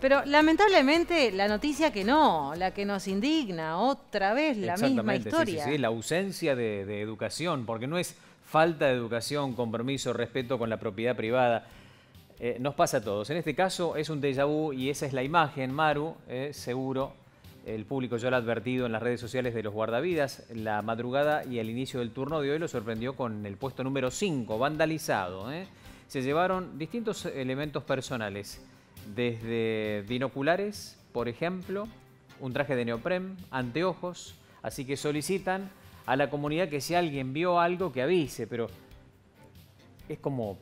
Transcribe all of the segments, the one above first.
Pero lamentablemente la noticia que no, la que nos indigna, otra vez la misma historia. Sí, la ausencia de, educación, porque no es falta de educación, compromiso, respeto con la propiedad privada. Eh, nos pasa a todos. En este caso es un déjà vu y esa es la imagen, Maru, eh, seguro. El público ya lo ha advertido en las redes sociales de los guardavidas. La madrugada y al inicio del turno de hoy lo sorprendió con el puesto número 5, vandalizado. Eh. Se llevaron distintos elementos personales desde binoculares, por ejemplo, un traje de neoprem, anteojos, así que solicitan a la comunidad que si alguien vio algo que avise, pero es como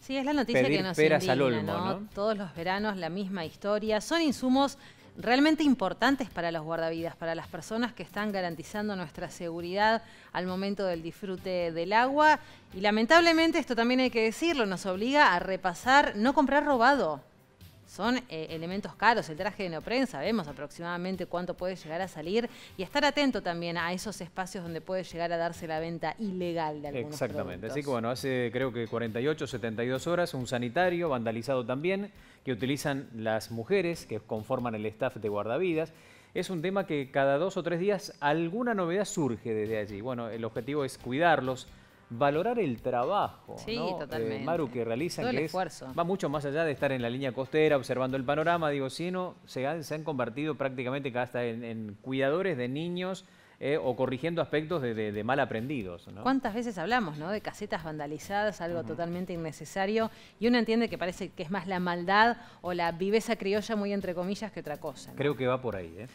Sí, es la noticia que nos indigna, Todos los veranos la misma historia. Son insumos realmente importantes para los guardavidas, para las personas que están garantizando nuestra seguridad al momento del disfrute del agua. Y lamentablemente, esto también hay que decirlo, nos obliga a repasar, no comprar robado son eh, elementos caros. El traje de neopren sabemos aproximadamente cuánto puede llegar a salir y estar atento también a esos espacios donde puede llegar a darse la venta ilegal de algunos Exactamente. Así que bueno, hace creo que 48, 72 horas un sanitario vandalizado también que utilizan las mujeres que conforman el staff de guardavidas. Es un tema que cada dos o tres días alguna novedad surge desde allí. Bueno, el objetivo es cuidarlos, valorar el trabajo sí, eh, Maru que realizan, el que va mucho más allá de estar en la línea costera observando el panorama, digo, si se han, se han convertido prácticamente hasta en, cuidadores de niños eh, o corrigiendo aspectos de, mal aprendidos. ¿Cuántas veces hablamos ¿no? de casetas vandalizadas, algo totalmente innecesario? Y uno entiende que parece que es más la maldad o la viveza criolla, muy entre comillas, que otra cosa. Creo que va por ahí. ¿eh?